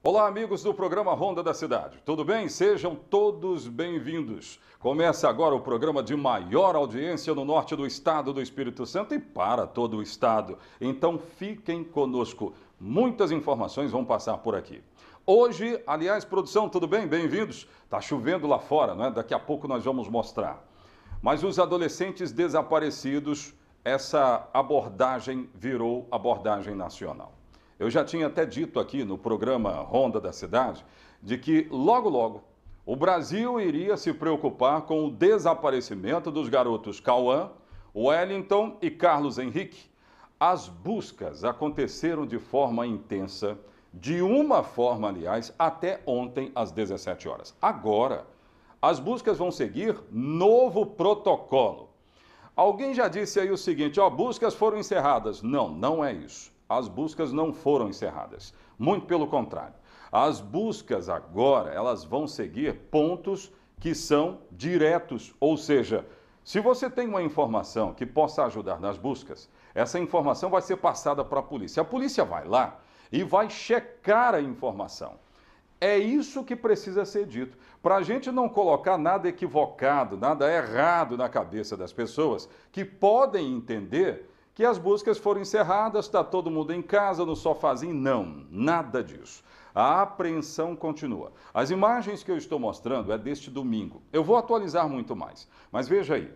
Olá, amigos do programa Ronda da Cidade. Tudo bem? Sejam todos bem-vindos. Começa agora o programa de maior audiência no norte do estado do Espírito Santo e para todo o estado. Então fiquem conosco. Muitas informações vão passar por aqui. Hoje, aliás, produção, tudo bem? Bem-vindos. Está chovendo lá fora, não é? Daqui a pouco nós vamos mostrar. Mas os adolescentes desaparecidos, essa abordagem virou abordagem nacional. Eu já tinha até dito aqui no programa Ronda da Cidade de que logo, logo, o Brasil iria se preocupar com o desaparecimento dos garotos Cauã, Wellington e Carlos Henrique. As buscas aconteceram de forma intensa, de uma forma, aliás, até ontem às 17 horas. Agora, as buscas vão seguir novo protocolo. Alguém já disse aí o seguinte: ó, buscas foram encerradas. Não, não é isso as buscas não foram encerradas. Muito pelo contrário. As buscas agora, elas vão seguir pontos que são diretos, ou seja, se você tem uma informação que possa ajudar nas buscas, essa informação vai ser passada para a polícia. A polícia vai lá e vai checar a informação. É isso que precisa ser dito. Para a gente não colocar nada equivocado, nada errado na cabeça das pessoas que podem entender que as buscas foram encerradas, está todo mundo em casa, no sofazinho? Não, nada disso. A apreensão continua. As imagens que eu estou mostrando é deste domingo. Eu vou atualizar muito mais, mas veja aí.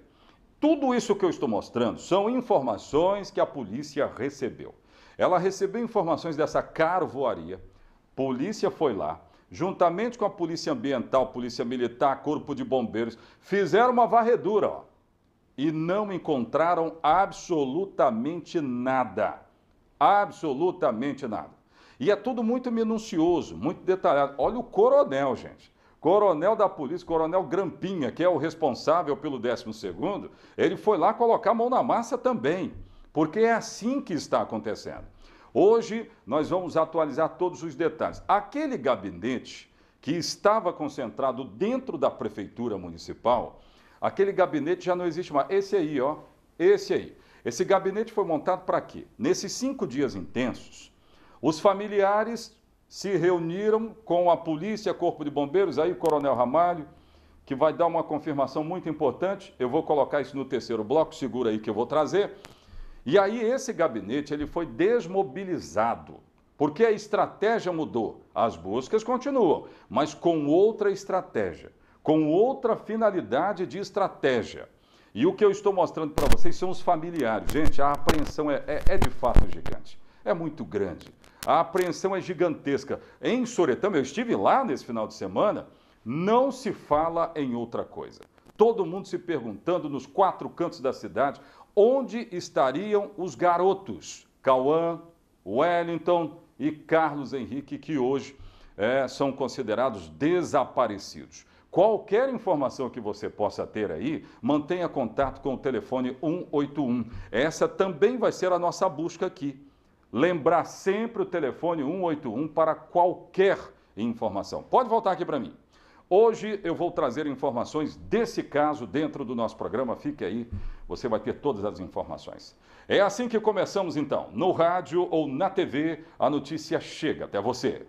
Tudo isso que eu estou mostrando são informações que a polícia recebeu. Ela recebeu informações dessa carvoaria, polícia foi lá, juntamente com a polícia ambiental, polícia militar, corpo de bombeiros, fizeram uma varredura, ó e não encontraram absolutamente nada. Absolutamente nada. E é tudo muito minucioso, muito detalhado. Olha o coronel, gente. Coronel da polícia, coronel Grampinha, que é o responsável pelo 12º, ele foi lá colocar a mão na massa também, porque é assim que está acontecendo. Hoje nós vamos atualizar todos os detalhes. Aquele gabinete que estava concentrado dentro da prefeitura municipal, Aquele gabinete já não existe mais. Esse aí, ó. Esse aí. Esse gabinete foi montado para quê? Nesses cinco dias intensos, os familiares se reuniram com a polícia, corpo de bombeiros, aí o coronel Ramalho, que vai dar uma confirmação muito importante. Eu vou colocar isso no terceiro bloco, segura aí que eu vou trazer. E aí esse gabinete ele foi desmobilizado, porque a estratégia mudou. As buscas continuam, mas com outra estratégia com outra finalidade de estratégia. E o que eu estou mostrando para vocês são os familiares. Gente, a apreensão é, é, é, de fato gigante. É muito grande. A apreensão é gigantesca. Em Soretama, eu estive lá nesse final de semana, não se fala em outra coisa. Todo mundo se perguntando nos quatro cantos da cidade onde estariam os garotos Cauã, Wellington e Carlos Henrique, que hoje é, são considerados desaparecidos. Qualquer informação que você possa ter aí, mantenha contato com o telefone 181. Essa também vai ser a nossa busca aqui. Lembrar sempre o telefone 181 para qualquer informação. Pode voltar aqui para mim. Hoje eu vou trazer informações desse caso dentro do nosso programa. Fique aí, você vai ter todas as informações. É assim que começamos então. No rádio ou na TV, a notícia chega até você.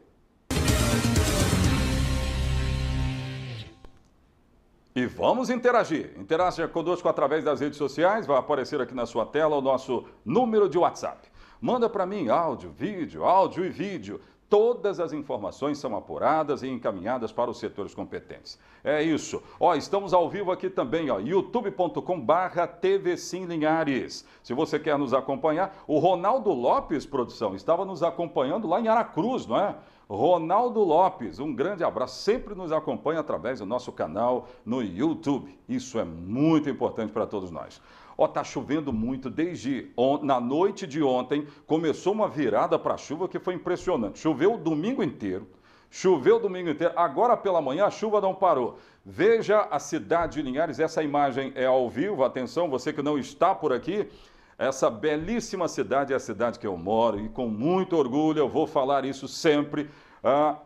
E vamos interagir. Interaja conosco através das redes sociais, vai aparecer aqui na sua tela o nosso número de WhatsApp. Manda para mim áudio, vídeo, áudio e vídeo. Todas as informações são apuradas e encaminhadas para os setores competentes. É isso. Ó, estamos ao vivo aqui também, ó, youtube.com barra Linhares. Se você quer nos acompanhar, o Ronaldo Lopes, produção, estava nos acompanhando lá em Aracruz, não é? Ronaldo Lopes, um grande abraço. Sempre nos acompanha através do nosso canal no YouTube. Isso é muito importante para todos nós. Ó, tá chovendo muito desde na noite de ontem. Começou uma virada para chuva que foi impressionante. Choveu o domingo inteiro. Choveu o domingo inteiro. Agora pela manhã a chuva não parou. Veja a cidade de Linhares. Essa imagem é ao vivo. Atenção, você que não está por aqui. Essa belíssima cidade é a cidade que eu moro e com muito orgulho eu vou falar isso sempre. Ah,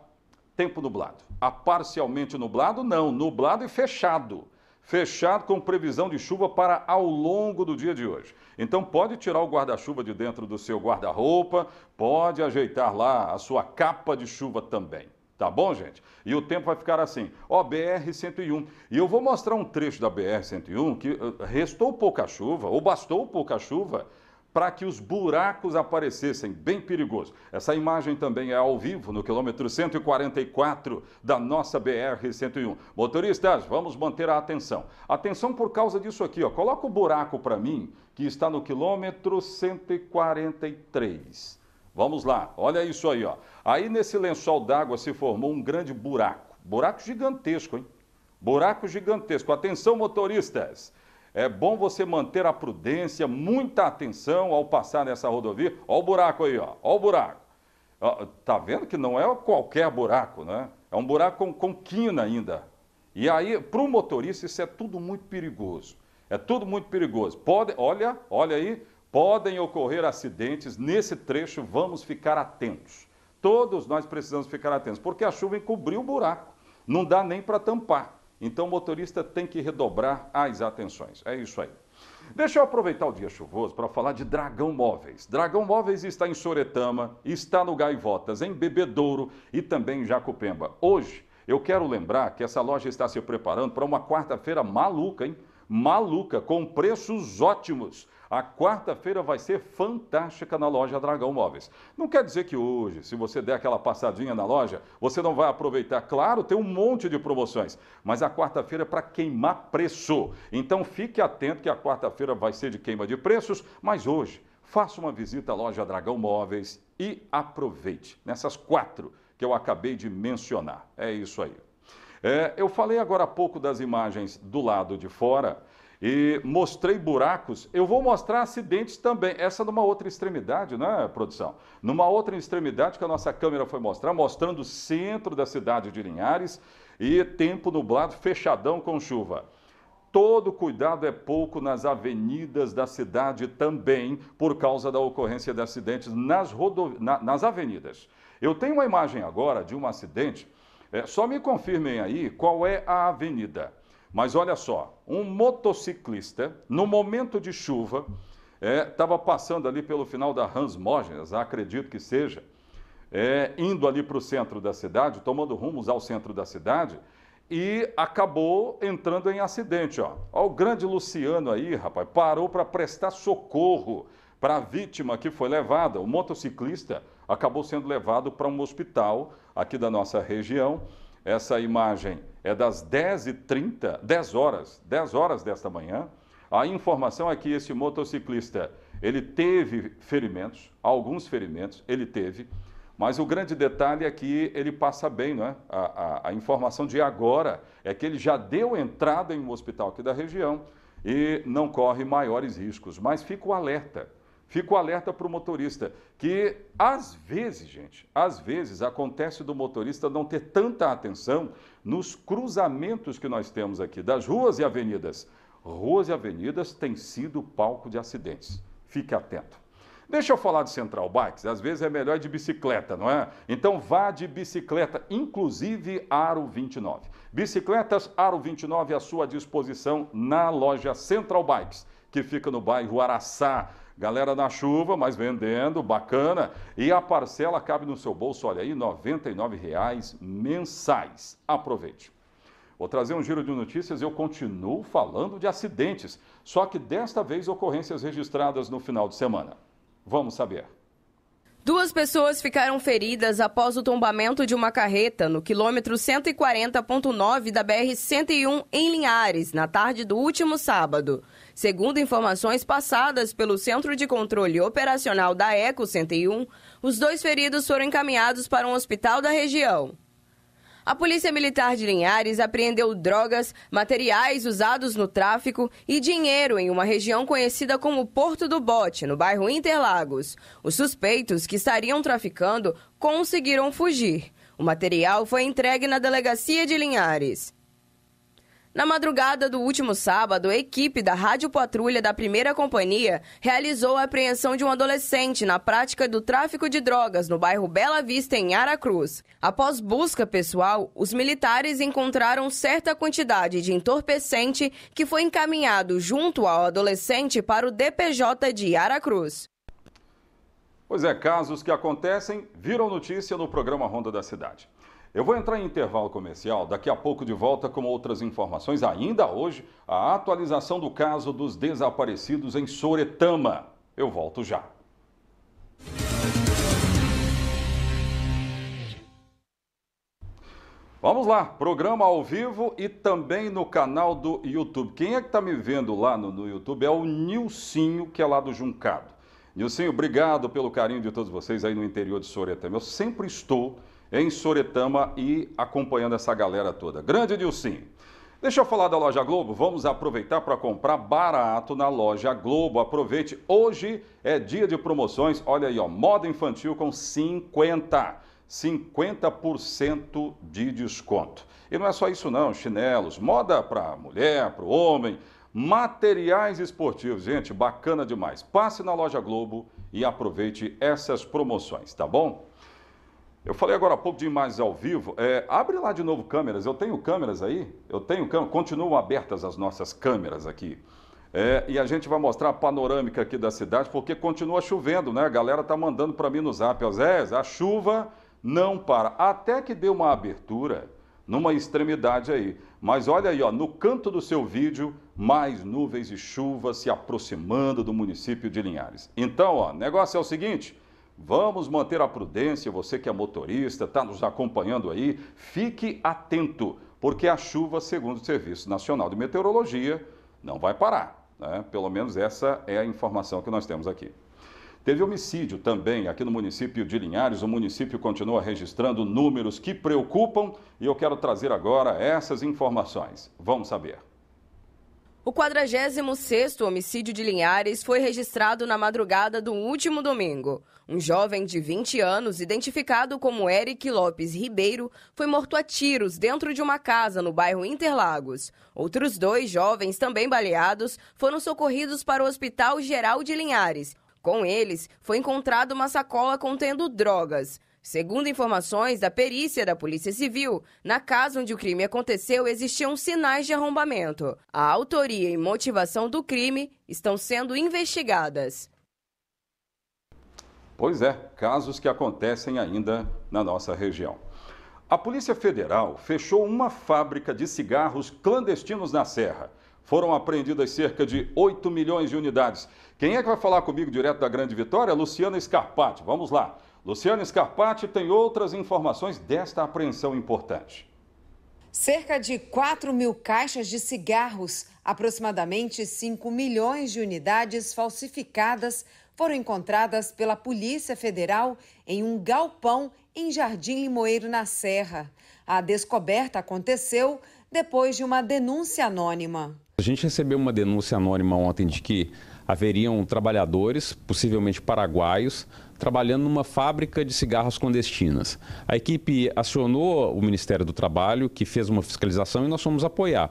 tempo nublado. A ah, parcialmente nublado, não, nublado e fechado. Fechado com previsão de chuva para ao longo do dia de hoje. Então pode tirar o guarda-chuva de dentro do seu guarda-roupa, pode ajeitar lá a sua capa de chuva também. Tá bom, gente? E o tempo vai ficar assim, ó, BR-101. E eu vou mostrar um trecho da BR-101 que eh, restou pouca chuva, ou bastou pouca chuva, para que os buracos aparecessem, bem perigoso. Essa imagem também é ao vivo, no quilômetro 144 da nossa BR-101. Motoristas, vamos manter a atenção. Atenção por causa disso aqui, ó. coloca o buraco para mim, que está no quilômetro 143. Vamos lá, olha isso aí, ó. Aí nesse lençol d'água se formou um grande buraco. Buraco gigantesco, hein? Buraco gigantesco. Atenção, motoristas. É bom você manter a prudência, muita atenção ao passar nessa rodovia. Ó o buraco aí, ó. Ó o buraco. Ó, tá vendo que não é qualquer buraco, né? É um buraco com, com quina ainda. E aí, para o motorista, isso é tudo muito perigoso. É tudo muito perigoso. Pode, olha, olha aí, Podem ocorrer acidentes nesse trecho, vamos ficar atentos. Todos nós precisamos ficar atentos, porque a chuva encobriu o buraco, não dá nem para tampar. Então o motorista tem que redobrar as atenções. É isso aí. Deixa eu aproveitar o dia chuvoso para falar de Dragão Móveis. Dragão Móveis está em Soretama, está no Gaivotas, em Bebedouro e também em Jacupemba. Hoje, eu quero lembrar que essa loja está se preparando para uma quarta-feira maluca, hein? Maluca, com preços ótimos. A quarta-feira vai ser fantástica na loja Dragão Móveis. Não quer dizer que hoje, se você der aquela passadinha na loja, você não vai aproveitar. Claro, tem um monte de promoções, mas a quarta-feira é para queimar preço. Então fique atento que a quarta-feira vai ser de queima de preços, mas hoje faça uma visita à loja Dragão Móveis e aproveite nessas quatro que eu acabei de mencionar. É isso aí. É, eu falei agora há pouco das imagens do lado de fora e mostrei buracos. Eu vou mostrar acidentes também. Essa numa outra extremidade, né, produção? Numa outra extremidade que a nossa câmera foi mostrar, mostrando o centro da cidade de Linhares e tempo nublado, fechadão com chuva. Todo cuidado é pouco nas avenidas da cidade também, por causa da ocorrência de acidentes nas, Na, nas avenidas. Eu tenho uma imagem agora de um acidente. É, só me confirmem aí qual é a avenida. Mas olha só, um motociclista, no momento de chuva, estava é, passando ali pelo final da Hans Mógenes, acredito que seja, é, indo ali para o centro da cidade, tomando rumos ao centro da cidade, e acabou entrando em acidente. Ó. ó o grande Luciano aí, rapaz, parou para prestar socorro para a vítima que foi levada. O motociclista acabou sendo levado para um hospital aqui da nossa região essa imagem é das 10h30, 10 horas, 10 horas desta manhã. A informação é que esse motociclista, ele teve ferimentos, alguns ferimentos, ele teve, mas o grande detalhe é que ele passa bem, não é? A, a, a informação de agora é que ele já deu entrada em um hospital aqui da região e não corre maiores riscos. Mas fica o alerta, Fico alerta para o motorista, que às vezes, gente, às vezes acontece do motorista não ter tanta atenção nos cruzamentos que nós temos aqui, das ruas e avenidas. Ruas e avenidas têm sido palco de acidentes. Fique atento. Deixa eu falar de Central Bikes. Às vezes é melhor de bicicleta, não é? Então vá de bicicleta, inclusive Aro 29. Bicicletas Aro 29 à sua disposição na loja Central Bikes, que fica no bairro Araçá. Galera na chuva, mas vendendo, bacana. E a parcela cabe no seu bolso, olha aí, R$ 99,00 mensais. Aproveite. Vou trazer um giro de notícias e eu continuo falando de acidentes, só que desta vez ocorrências registradas no final de semana. Vamos saber. Duas pessoas ficaram feridas após o tombamento de uma carreta no quilômetro 140.9 da BR-101 em Linhares, na tarde do último sábado. Segundo informações passadas pelo Centro de Controle Operacional da ECO 101, os dois feridos foram encaminhados para um hospital da região. A Polícia Militar de Linhares apreendeu drogas, materiais usados no tráfico e dinheiro em uma região conhecida como Porto do Bote, no bairro Interlagos. Os suspeitos que estariam traficando conseguiram fugir. O material foi entregue na delegacia de Linhares. Na madrugada do último sábado, a equipe da Rádio Patrulha da Primeira Companhia realizou a apreensão de um adolescente na prática do tráfico de drogas no bairro Bela Vista, em Aracruz. Após busca pessoal, os militares encontraram certa quantidade de entorpecente que foi encaminhado junto ao adolescente para o DPJ de Aracruz. Pois é, casos que acontecem viram notícia no programa Ronda da Cidade. Eu vou entrar em intervalo comercial, daqui a pouco de volta com outras informações. Ainda hoje, a atualização do caso dos desaparecidos em Soretama. Eu volto já. Vamos lá, programa ao vivo e também no canal do YouTube. Quem é que está me vendo lá no, no, YouTube é o Nilcinho, que é lá do Juncado. Nilcinho, obrigado pelo carinho de todos vocês aí no interior de Soretama. Eu sempre estou em Soretama e acompanhando essa galera toda. Grande Dilcim! Deixa eu falar da Loja Globo. Vamos aproveitar para comprar barato na Loja Globo. Aproveite. Hoje é dia de promoções. Olha aí, ó, moda infantil com 50, 50% de desconto. E não é só isso não, chinelos, moda para mulher, para o homem, materiais esportivos. Gente, bacana demais. Passe na Loja Globo e aproveite essas promoções, tá bom? Eu falei agora há pouco de mais ao vivo. É, abre lá de novo câmeras. Eu tenho câmeras aí? Eu tenho câmeras. Continuam abertas as nossas câmeras aqui. É, e a gente vai mostrar a panorâmica aqui da cidade, porque continua chovendo, né? A galera tá mandando para mim no zap. Zé, a chuva não para. Até que deu uma abertura numa extremidade aí. Mas olha aí, ó, no canto do seu vídeo, mais nuvens e chuva se aproximando do município de Linhares. Então, ó, negócio é o seguinte. Vamos manter a prudência, você que é motorista, está nos acompanhando aí, fique atento, porque a chuva, segundo o Serviço Nacional de Meteorologia, não vai parar. Né? Pelo menos essa é a informação que nós temos aqui. Teve homicídio também aqui no município de Linhares. O município continua registrando números que preocupam e eu quero trazer agora essas informações. Vamos saber. O 46º homicídio de Linhares foi registrado na madrugada do último domingo. Um jovem de 20 anos, identificado como Eric Lopes Ribeiro, foi morto a tiros dentro de uma casa no bairro Interlagos. Outros dois jovens, também baleados, foram socorridos para o Hospital Geral de Linhares. Com eles, foi encontrada uma sacola contendo drogas. Segundo informações da perícia da Polícia Civil, na casa onde o crime aconteceu existiam sinais de arrombamento. A autoria e motivação do crime estão sendo investigadas. Pois é, casos que acontecem ainda na nossa região. A Polícia Federal fechou uma fábrica de cigarros clandestinos na Serra. Foram apreendidas cerca de 8 milhões de unidades. Quem é que vai falar comigo direto da Grande Vitória? Luciana Scarpati. Vamos lá. Luciano Scarpati tem outras informações desta apreensão importante. Cerca de 4 mil caixas de cigarros, aproximadamente 5 milhões de unidades falsificadas, foram encontradas pela Polícia Federal em um galpão em Jardim Limoeiro, na Serra. A descoberta aconteceu depois de uma denúncia anônima. A gente recebeu uma denúncia anônima ontem de que haveriam trabalhadores, possivelmente paraguaios, trabalhando numa fábrica de cigarros clandestinas. A equipe acionou o Ministério do Trabalho, que fez uma fiscalização e nós fomos apoiar.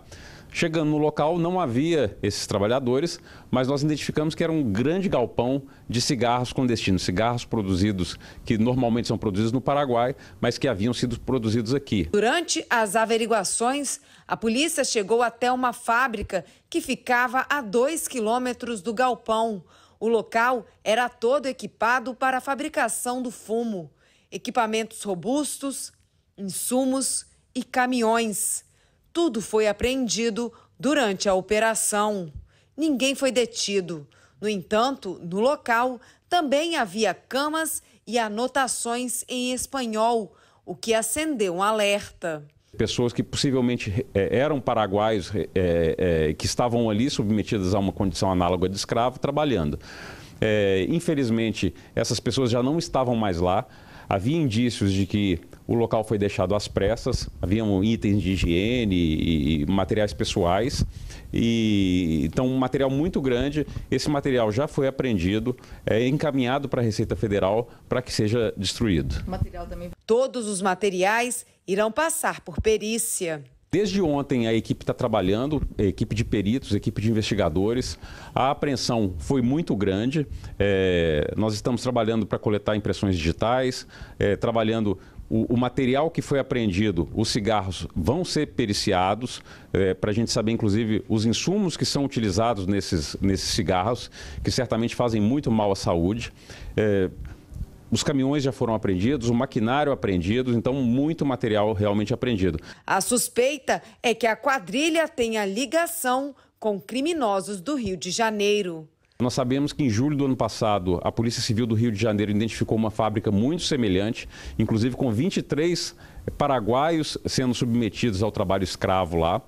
Chegando no local, não havia esses trabalhadores, mas nós identificamos que era um grande galpão de cigarros clandestinos, cigarros produzidos que normalmente são produzidos no Paraguai, mas que haviam sido produzidos aqui. Durante as averiguações, a polícia chegou até uma fábrica que ficava a dois quilômetros do galpão. O local era todo equipado para a fabricação do fumo, equipamentos robustos, insumos e caminhões. Tudo foi apreendido durante a operação. Ninguém foi detido. No entanto, no local também havia camas e anotações em espanhol, o que acendeu um alerta pessoas que possivelmente eh, eram paraguaios eh, eh, que estavam ali submetidas a uma condição análoga de escravo trabalhando. infelizmente, essas pessoas já não estavam mais lá. Havia indícios de que o local foi deixado às pressas, haviam itens de higiene e materiais pessoais. E, então, um material muito grande. Esse material já foi apreendido, é encaminhado para a Receita Federal para que seja destruído. Também... Todos os materiais irão passar por perícia. Desde ontem a equipe está trabalhando, é, equipe de peritos, equipe de investigadores. A apreensão foi muito grande. É, nós estamos trabalhando para coletar impressões digitais, é, trabalhando o, o, material que foi apreendido, os cigarros vão ser periciados, é, para a gente saber, inclusive, os insumos que são utilizados nesses, nesses cigarros, que certamente fazem muito mal à saúde. É, os caminhões já foram apreendidos, o maquinário apreendido, então muito material realmente apreendido. A suspeita é que a quadrilha tenha ligação com criminosos do Rio de Janeiro. Nós sabemos que em julho do ano passado, a Polícia Civil do Rio de Janeiro identificou uma fábrica muito semelhante, inclusive com 23 paraguaios sendo submetidos ao trabalho escravo lá.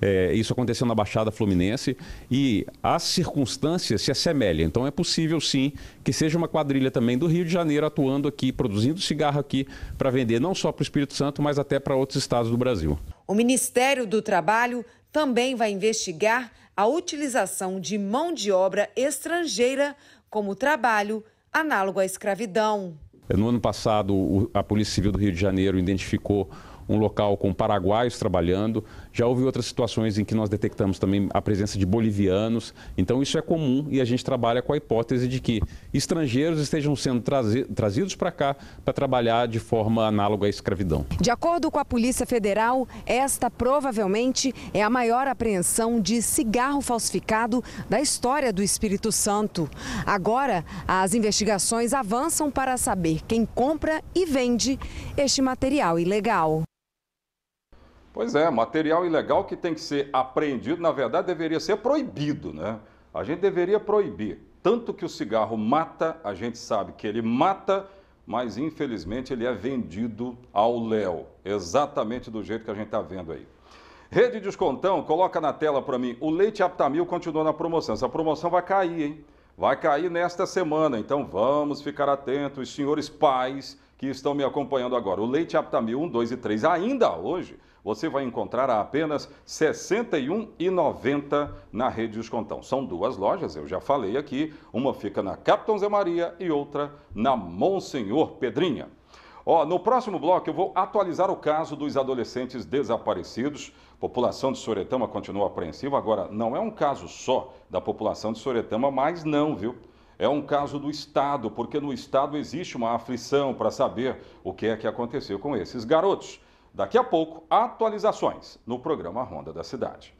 É, isso aconteceu na Baixada Fluminense e as circunstâncias se assemelham. Então é possível sim que seja uma quadrilha também do Rio de Janeiro atuando aqui, produzindo cigarro aqui para vender não só para o Espírito Santo, mas até para outros estados do Brasil. O Ministério do Trabalho também vai investigar a utilização de mão de obra estrangeira como trabalho análogo à escravidão. No ano passado, a Polícia Civil do Rio de Janeiro identificou um local com paraguaios trabalhando. Já houve outras situações em que nós detectamos também a presença de bolivianos. Então, isso é comum e a gente trabalha com a hipótese de que estrangeiros estejam sendo trazidos para cá para trabalhar de forma análoga à escravidão. De acordo com a Polícia Federal, esta provavelmente é a maior apreensão de cigarro falsificado da história do Espírito Santo. Agora, as investigações avançam para saber quem compra e vende este material ilegal. Pois é, material ilegal que tem que ser apreendido, na verdade, deveria ser proibido, né? A gente deveria proibir. Tanto que o cigarro mata, a gente sabe que ele mata, mas infelizmente ele é vendido ao léu, exatamente do jeito que a gente está vendo aí. Rede Descontão, coloca na tela para mim, o leite Aptamil continua na promoção. Essa promoção vai cair, hein? Vai cair nesta semana, então vamos ficar atentos, senhores pais que estão me acompanhando agora. O leite Aptamil 1, 2 e 3 ainda hoje você vai encontrar a apenas R$ 61,90 na Rede Descontão. São duas lojas, eu já falei aqui, uma fica na Capitão Zé Maria e outra na Monsenhor Pedrinha. Ó, no próximo bloco eu vou atualizar o caso dos adolescentes desaparecidos. População de Soretama continua apreensiva. Agora, não é um caso só da população de Soretama, mas não, viu? É um caso do Estado, porque no Estado existe uma aflição para saber o que é que aconteceu com esses garotos. Daqui a pouco, atualizações no programa Ronda da Cidade.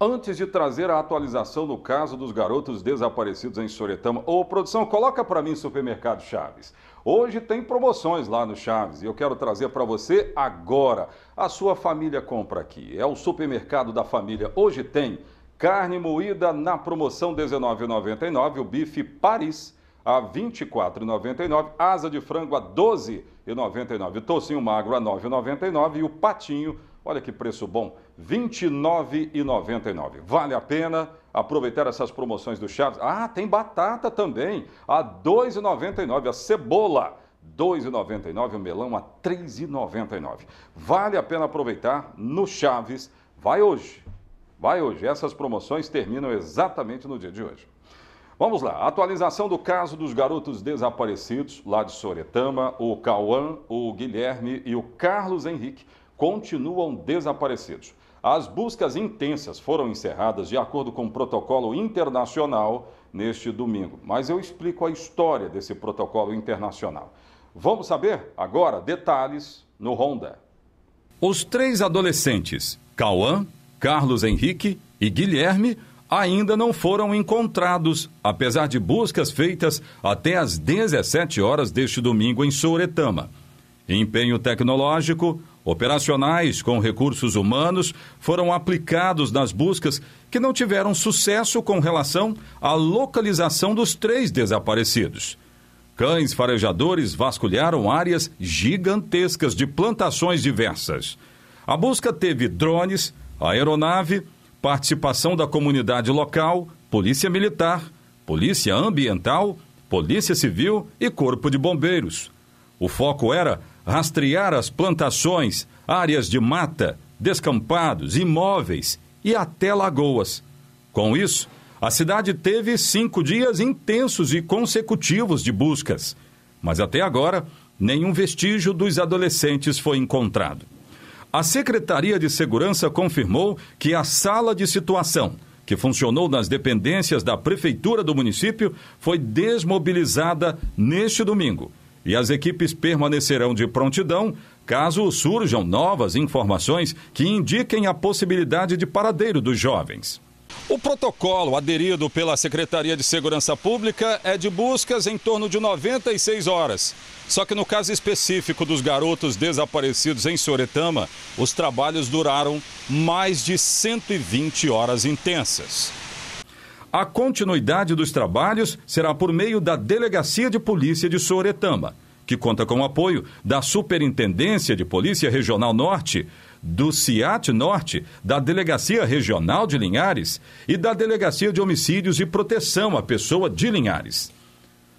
Antes de trazer a atualização do caso dos garotos desaparecidos em Soretama, ô produção, coloca para mim Supermercado Chaves. Hoje tem promoções lá no Chaves e eu quero trazer para você agora. A sua família compra aqui. É o supermercado da família. Hoje tem carne moída na promoção R$19,99, o bife Paris a 24,99, asa de frango a 12,99, o tocinho magro a 9,99 e o patinho, olha que preço bom, 29,99. Vale a pena aproveitar essas promoções do Chaves. Ah, tem batata também, a 2,99, a cebola 2,99, o melão a 3,99. Vale a pena aproveitar no Chaves. Vai hoje. Vai hoje. Essas promoções terminam exatamente no dia de hoje. Vamos lá, atualização do caso dos garotos desaparecidos lá de Soretama. O Cauã, o Guilherme e o Carlos Henrique continuam desaparecidos. As buscas intensas foram encerradas de acordo com o um protocolo internacional neste domingo. Mas eu explico a história desse protocolo internacional. Vamos saber agora detalhes no Honda. Os três adolescentes, Cauã, Carlos Henrique e Guilherme, ainda não foram encontrados, apesar de buscas feitas até às 17 horas deste domingo em Souretama. Empenho tecnológico, operacionais com recursos humanos foram aplicados nas buscas que não tiveram sucesso com relação à localização dos três desaparecidos. Cães farejadores vasculharam áreas gigantescas de plantações diversas. A busca teve drones, aeronave, participação da comunidade local, polícia militar, polícia ambiental, polícia civil e corpo de bombeiros. O foco era rastrear as plantações, áreas de mata, descampados, imóveis e até lagoas. Com isso, a cidade teve cinco dias intensos e consecutivos de buscas, mas até agora nenhum vestígio dos adolescentes foi encontrado. A Secretaria de Segurança confirmou que a sala de situação, que funcionou nas dependências da Prefeitura do município, foi desmobilizada neste domingo. E as equipes permanecerão de prontidão caso surjam novas informações que indiquem a possibilidade de paradeiro dos jovens. O protocolo aderido pela Secretaria de Segurança Pública é de buscas em torno de 96 horas. Só que no caso específico dos garotos desaparecidos em Soretama, os trabalhos duraram mais de 120 horas intensas. A continuidade dos trabalhos será por meio da Delegacia de Polícia de Soretama, que conta com o apoio da Superintendência de Polícia Regional Norte do CIAT Norte, da Delegacia Regional de Linhares e da Delegacia de Homicídios e Proteção à Pessoa de Linhares.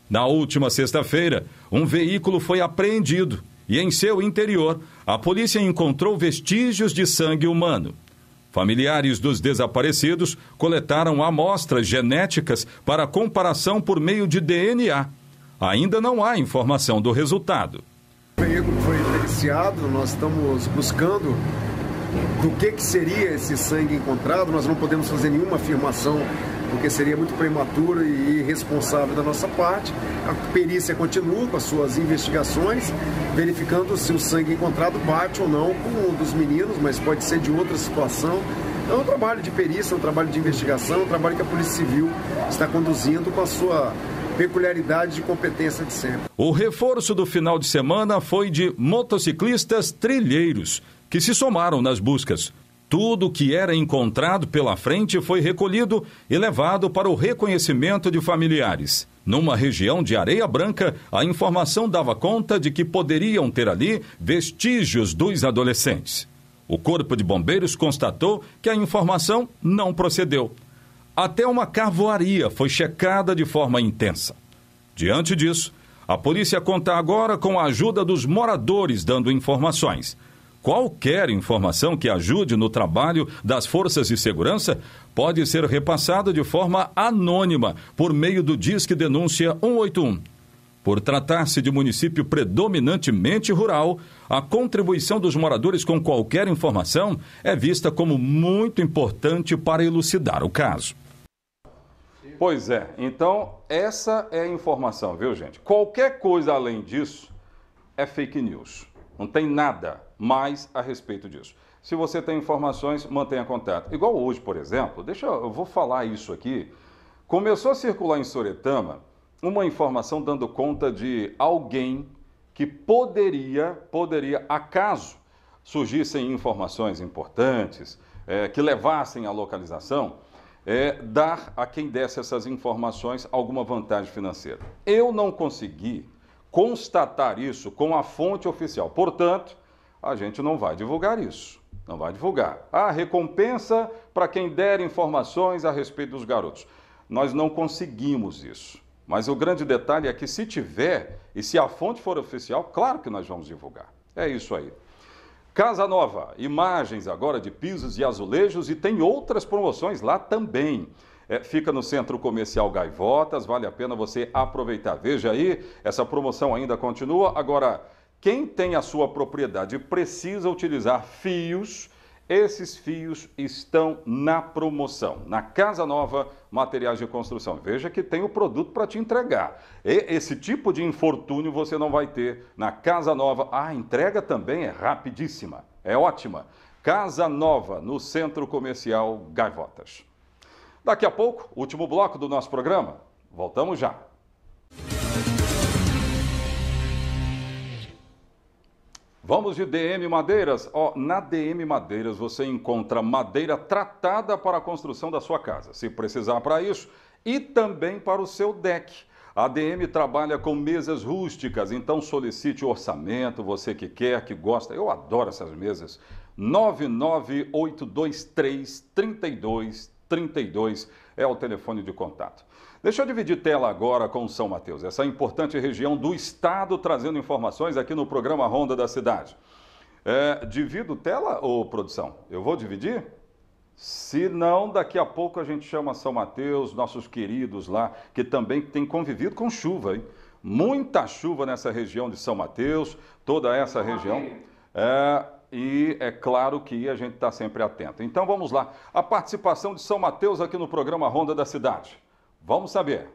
Na última sexta-feira, um veículo foi apreendido e em seu interior a polícia encontrou vestígios de sangue humano. Familiares dos desaparecidos coletaram amostras genéticas para comparação por meio de DNA. Ainda não há informação do resultado. O veículo foi diferenciado, nós estamos buscando do que, que seria esse sangue encontrado, nós não podemos fazer nenhuma afirmação porque seria muito prematuro e irresponsável da nossa parte. A perícia continua com as suas investigações, verificando se o sangue encontrado bate ou não com um dos meninos, mas pode ser de outra situação. Então, é um trabalho de perícia, é um trabalho de investigação, é um trabalho que a Polícia Civil está conduzindo com a sua peculiaridades de competência de sempre. O reforço do final de semana foi de motociclistas trilheiros, que se somaram nas buscas. Tudo que era encontrado pela frente foi recolhido e levado para o reconhecimento de familiares. Numa região de areia branca, a informação dava conta de que poderiam ter ali vestígios dos adolescentes. O Corpo de Bombeiros constatou que a informação não procedeu até uma carvoaria foi checada de forma intensa. Diante disso, a polícia conta agora com a ajuda dos moradores dando informações. Qualquer informação que ajude no trabalho das forças de segurança pode ser repassada de forma anônima por meio do Disque Denúncia 181. Por tratar-se de município predominantemente rural, a contribuição dos moradores com qualquer informação é vista como muito importante para elucidar o caso. Pois é. Então, essa é a informação, viu, gente? Qualquer coisa além disso é fake news. Não tem nada mais a respeito disso. Se você tem informações, mantenha contato. Igual hoje, por exemplo, deixa eu, eu vou falar isso aqui. Começou a circular em Soretama uma informação dando conta de alguém que poderia, poderia, acaso surgissem informações importantes é, que levassem à localização, é, dar a quem desse essas informações alguma vantagem financeira. Eu não consegui constatar isso com a fonte oficial, portanto, a gente não vai divulgar isso. Não vai divulgar. A recompensa para quem der informações a respeito dos garotos. Nós não conseguimos isso. Mas o grande detalhe é que se tiver e se a fonte for oficial, claro que nós vamos divulgar. É isso aí. Casa Nova, imagens agora de pisos e azulejos e tem outras promoções lá também. É, fica no Centro Comercial Gaivotas, vale a pena você aproveitar. Veja aí, essa promoção ainda continua. Agora, quem tem a sua propriedade precisa utilizar fios esses fios estão na promoção, na Casa Nova Materiais de Construção. Veja que tem o produto para te entregar. E esse tipo de infortúnio você não vai ter na Casa Nova. Ah, a entrega também é rapidíssima, é ótima. Casa Nova, no Centro Comercial Gaivotas. Daqui a pouco, último bloco do nosso programa. Voltamos já. Vamos de DM Madeiras. Ó, na DM Madeiras você encontra madeira tratada para a construção da sua casa, se precisar para isso, e também para o seu deck. A DM trabalha com mesas rústicas, então solicite o orçamento, você que quer, que gosta. Eu adoro essas mesas. 99823 3232 é o telefone de contato. Deixa eu dividir tela agora com São Mateus, essa importante região do estado, trazendo informações aqui no programa Ronda da Cidade. É, divido tela ou produção? Eu vou dividir? Se não, daqui a pouco a gente chama São Mateus, nossos queridos lá, que também tem convivido com chuva, hein? Muita chuva nessa região de São Mateus, toda essa região. É, e é claro que a gente está sempre atento. Então vamos lá, a participação de São Mateus aqui no programa Ronda da Cidade. Vamos saber.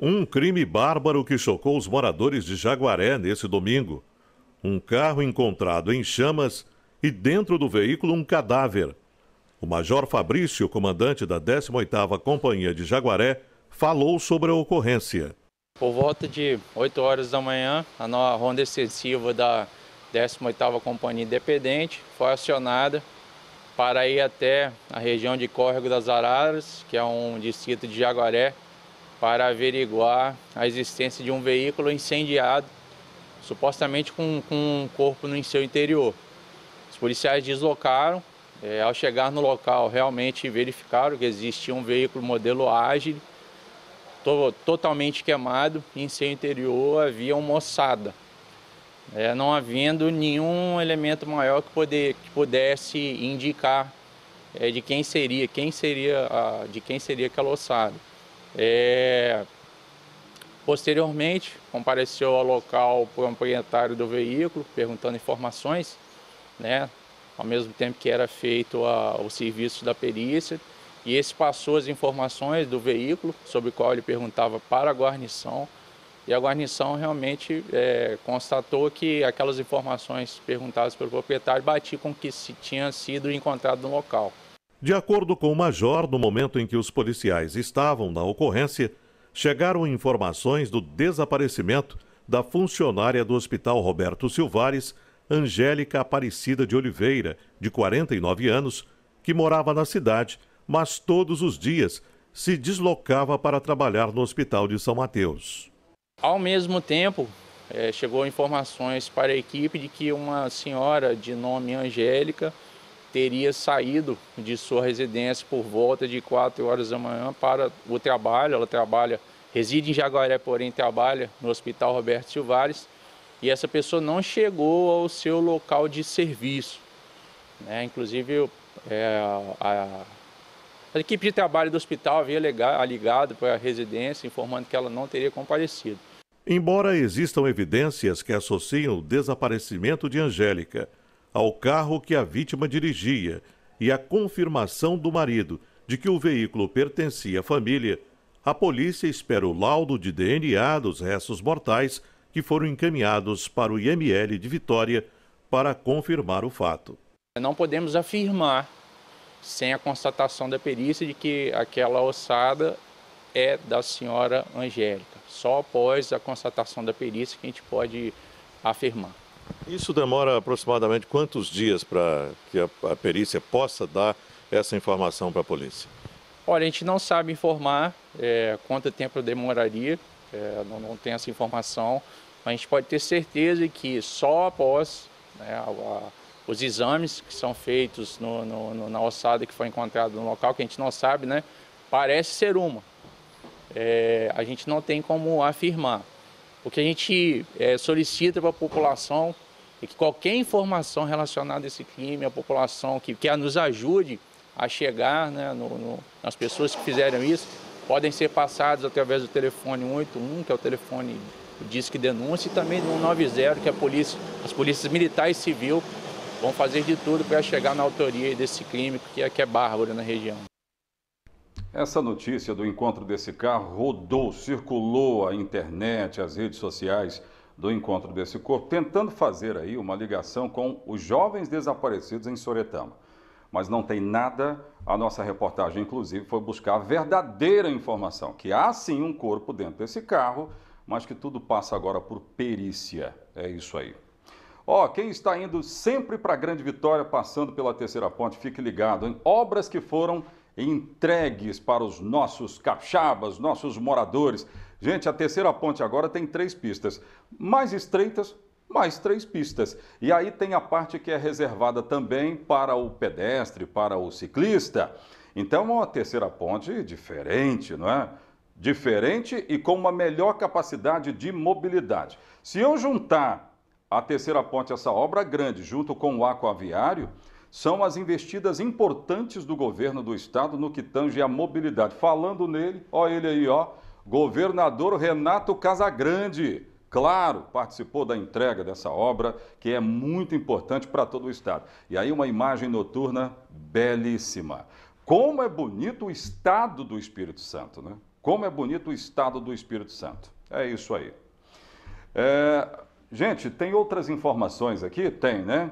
Um crime bárbaro que chocou os moradores de Jaguaré nesse domingo. Um carro encontrado em chamas e dentro do veículo um cadáver. O Major Fabrício, comandante da 18ª Companhia de Jaguaré, falou sobre a ocorrência. Por volta de 8 horas da manhã, a ronda excessiva da 18ª Companhia Independente foi acionada para ir até a região de Córrego das Araras, que é um distrito de Jaguaré, para averiguar a existência de um veículo incendiado, supostamente com, com um corpo no seu interior. Os policiais deslocaram, é, ao chegar no local realmente verificaram que existia um veículo modelo ágil, to totalmente queimado, e em seu interior havia uma ossada é, não havendo nenhum elemento maior que, poder, que pudesse indicar é, de quem seria, quem seria a, de quem seria aquela ossada. É, posteriormente, compareceu ao local o proprietário do veículo, perguntando informações, né, ao mesmo tempo que era feito a, o serviço da perícia, e esse passou as informações do veículo, sobre o qual ele perguntava para a guarnição, e a guarnição realmente é, constatou que aquelas informações perguntadas pelo proprietário batiam com o que se tinha sido encontrado no local. De acordo com o major, no momento em que os policiais estavam na ocorrência, chegaram informações do desaparecimento da funcionária do Hospital Roberto Silvares, Angélica Aparecida de Oliveira, de 49 anos, que morava na cidade, mas todos os dias se deslocava para trabalhar no Hospital de São Mateus. Ao mesmo tempo, é, chegou informações para a equipe de que uma senhora de nome Angélica teria saído de sua residência por volta de 4 horas da manhã para o trabalho. Ela trabalha, reside em Jaguaré, porém trabalha no Hospital Roberto Silvares. E essa pessoa não chegou ao seu local de serviço. Né? Inclusive, é, a, a equipe de trabalho do hospital havia ligado para a residência, informando que ela não teria comparecido. Embora existam evidências que associam o desaparecimento de Angélica ao carro que a vítima dirigia e a confirmação do marido de que o veículo pertencia à família, a polícia espera o laudo de DNA dos restos mortais que foram encaminhados para o IML de Vitória para confirmar o fato. Não podemos afirmar sem a constatação da perícia de que aquela ossada é da senhora Angélica. Só após a constatação da perícia que a gente pode afirmar. Isso demora aproximadamente quantos dias para que a, a perícia possa dar essa informação para a polícia? Olha, a gente não sabe informar é, quanto tempo demoraria, é, não, não, tem essa informação, mas a gente pode ter certeza que só após né, a, a os exames que são feitos no, no, na ossada que foi encontrada no local, que a gente não sabe, né? Parece ser uma. É, a gente não tem como afirmar. O que a gente é, solicita para a população é que qualquer informação relacionada a esse crime, a população que, quer nos ajude a chegar né, no, no, nas pessoas que fizeram isso, podem ser passadas através do telefone 181, que é o telefone diz que Denúncia, e também do 190, que é a polícia, as polícias militares e civil vão fazer de tudo para chegar na autoria desse crime, é que é bárbaro na região. Essa notícia do encontro desse carro rodou, circulou a internet, as redes sociais do encontro desse corpo, tentando fazer aí uma ligação com os jovens desaparecidos em Soretama. Mas não tem nada, a nossa reportagem, inclusive, foi buscar a verdadeira informação, que há sim um corpo dentro desse carro, mas que tudo passa agora por perícia. É isso aí. Ó, oh, quem está indo sempre para a Grande Vitória, passando pela Terceira Ponte, fique ligado em obras que foram entregues para os nossos capixabas, nossos moradores. Gente, a Terceira Ponte agora tem três pistas, mais estreitas, mais três pistas. E aí tem a parte que é reservada também para o pedestre, para o ciclista. Então, uma terceira ponte diferente, não é? Diferente e com uma melhor capacidade de mobilidade. Se eu juntar a terceira ponte, essa obra grande, junto com o aquaviário, são as investidas importantes do governo do estado no que tange a mobilidade. Falando nele, ó ele aí, ó, governador Renato Casagrande. Claro, participou da entrega dessa obra, que é muito importante para todo o estado. E aí uma imagem noturna belíssima. Como é bonito o estado do Espírito Santo, né? Como é bonito o estado do Espírito Santo. É isso aí. É, Gente, tem outras informações aqui? Tem, né?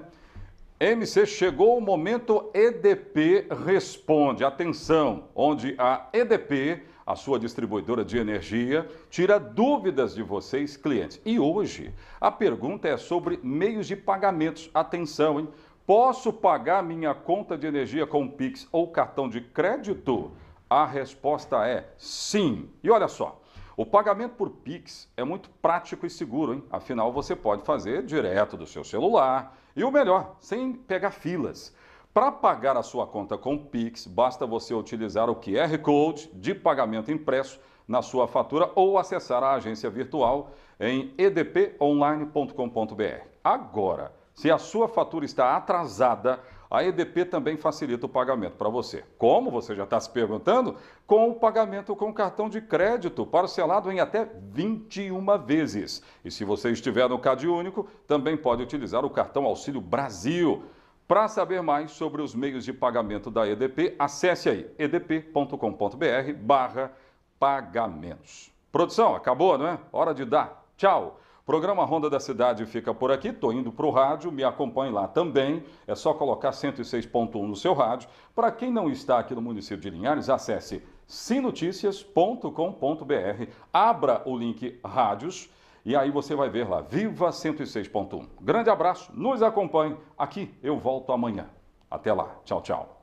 MC chegou o momento EDP responde. Atenção, onde a EDP, a sua distribuidora de energia, tira dúvidas de vocês, clientes. E hoje a pergunta é sobre meios de pagamentos. Atenção, hein? Posso pagar minha conta de energia com Pix ou cartão de crédito? A resposta é sim. E olha só, o pagamento por Pix é muito prático e seguro, hein? afinal você pode fazer direto do seu celular e o melhor, sem pegar filas. Para pagar a sua conta com Pix, basta você utilizar o QR Code de pagamento impresso na sua fatura ou acessar a agência virtual em edponline.com.br. Agora, se a sua fatura está atrasada, a EDP também facilita o pagamento para você. Como você já está se perguntando? Com o pagamento com cartão de crédito, parcelado em até 21 vezes. E se você estiver no Cade Único, também pode utilizar o cartão Auxílio Brasil. Para saber mais sobre os meios de pagamento da EDP, acesse aí edp.com.br barra pagamentos. Produção, acabou, não é? Hora de dar. Tchau! Programa Ronda da Cidade fica por aqui, estou indo para o rádio, me acompanhe lá também. É só colocar 106.1 no seu rádio. Para quem não está aqui no município de Linhares, acesse sinoticias.com.br, abra o link Rádios e aí você vai ver lá, Viva 106.1. Grande abraço, nos acompanhe. Aqui eu volto amanhã. Até lá, tchau, tchau.